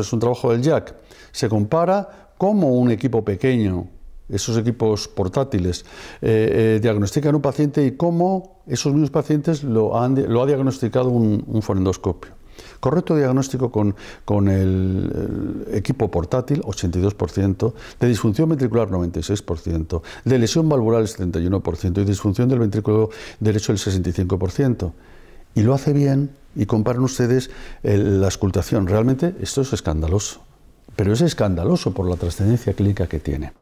es un trabajo del Jack. Se compara cómo un equipo pequeño, esos equipos portátiles, eh, eh, diagnostican un paciente y cómo esos mismos pacientes lo, lo ha diagnosticado un, forendoscopio. Correcto diagnóstico con, el, el, equipo portátil, 82%, de disfunción ventricular, 96%, de lesión valvular, el 71%, y disfunción del ventrículo derecho, el 65%. Y lo hace bien y comparen ustedes la escultación, Realmente esto es escandaloso, pero es escandaloso por la trascendencia clínica que tiene.